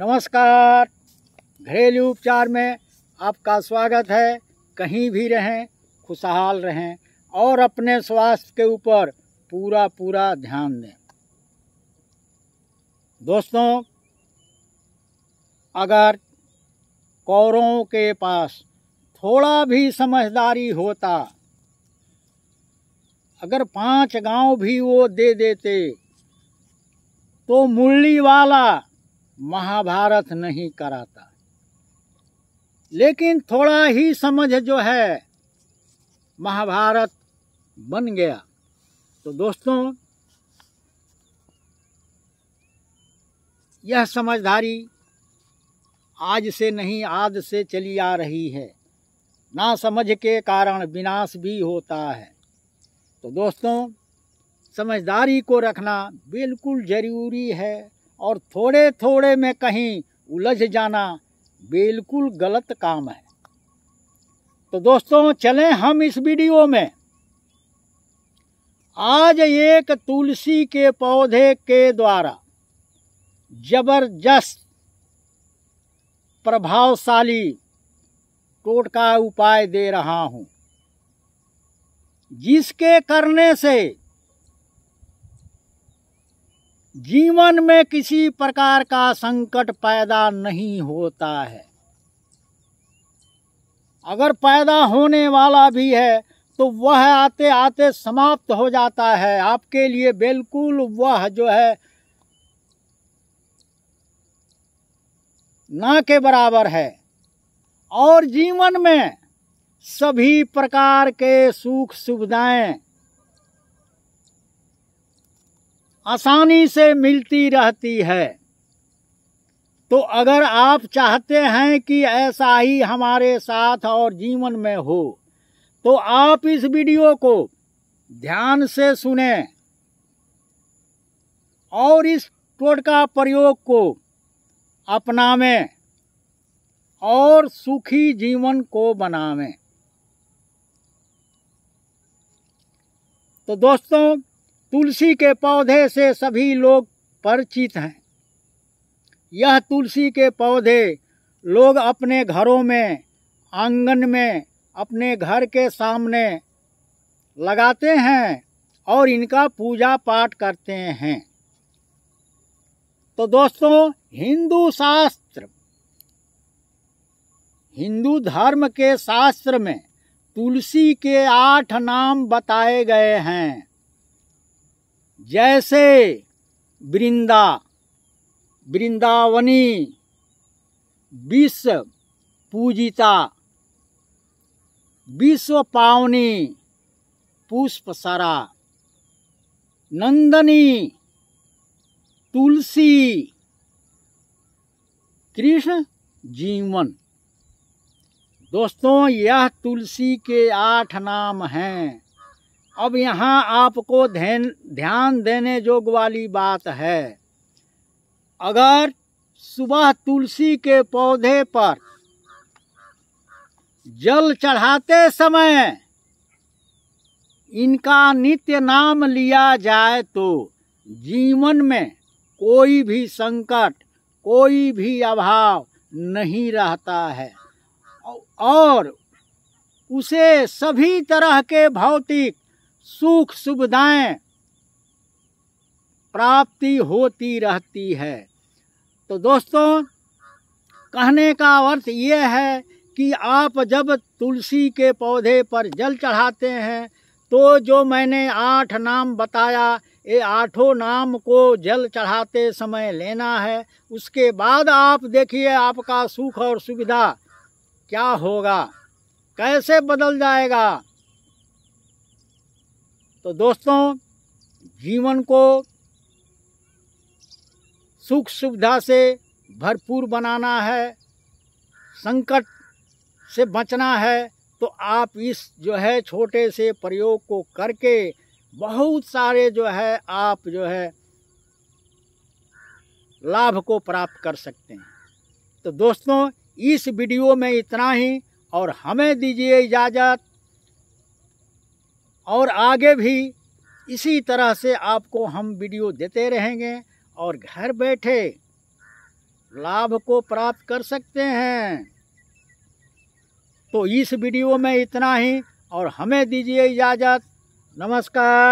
नमस्कार घरेलू उपचार में आपका स्वागत है कहीं भी रहें खुशहाल रहें और अपने स्वास्थ्य के ऊपर पूरा पूरा ध्यान दें दोस्तों अगर कौरों के पास थोड़ा भी समझदारी होता अगर पांच गांव भी वो दे देते तो मुरली वाला महाभारत नहीं कराता लेकिन थोड़ा ही समझ जो है महाभारत बन गया तो दोस्तों यह समझदारी आज से नहीं आज से चली आ रही है ना समझ के कारण विनाश भी होता है तो दोस्तों समझदारी को रखना बिल्कुल ज़रूरी है और थोड़े थोड़े में कहीं उलझ जाना बिल्कुल गलत काम है तो दोस्तों चलें हम इस वीडियो में आज एक तुलसी के पौधे के द्वारा जबरदस्त प्रभावशाली टोटका उपाय दे रहा हूं जिसके करने से जीवन में किसी प्रकार का संकट पैदा नहीं होता है अगर पैदा होने वाला भी है तो वह आते आते समाप्त हो जाता है आपके लिए बिल्कुल वह जो है ना के बराबर है और जीवन में सभी प्रकार के सुख सुविधाएं आसानी से मिलती रहती है तो अगर आप चाहते हैं कि ऐसा ही हमारे साथ और जीवन में हो तो आप इस वीडियो को ध्यान से सुने और इस टोटका प्रयोग को अपनावें और सुखी जीवन को बनावें तो दोस्तों तुलसी के पौधे से सभी लोग परिचित हैं यह तुलसी के पौधे लोग अपने घरों में आंगन में अपने घर के सामने लगाते हैं और इनका पूजा पाठ करते हैं तो दोस्तों हिंदू शास्त्र हिंदू धर्म के शास्त्र में तुलसी के आठ नाम बताए गए हैं जैसे वृंदा वृंदावनी विश्व पूजिता विश्व पावनी पुष्पसरा नंदनी तुलसी कृष्ण जीवन दोस्तों यह तुलसी के आठ नाम हैं अब यहाँ आपको ध्यान ध्यान देने योग वाली बात है अगर सुबह तुलसी के पौधे पर जल चढ़ाते समय इनका नित्य नाम लिया जाए तो जीवन में कोई भी संकट कोई भी अभाव नहीं रहता है और उसे सभी तरह के भौतिक सुख सुविधाएं प्राप्ति होती रहती है तो दोस्तों कहने का अर्थ ये है कि आप जब तुलसी के पौधे पर जल चढ़ाते हैं तो जो मैंने आठ नाम बताया ये आठों नाम को जल चढ़ाते समय लेना है उसके बाद आप देखिए आपका सुख और सुविधा क्या होगा कैसे बदल जाएगा तो दोस्तों जीवन को सुख सुविधा से भरपूर बनाना है संकट से बचना है तो आप इस जो है छोटे से प्रयोग को करके बहुत सारे जो है आप जो है लाभ को प्राप्त कर सकते हैं तो दोस्तों इस वीडियो में इतना ही और हमें दीजिए इजाज़त और आगे भी इसी तरह से आपको हम वीडियो देते रहेंगे और घर बैठे लाभ को प्राप्त कर सकते हैं तो इस वीडियो में इतना ही और हमें दीजिए इजाज़त नमस्कार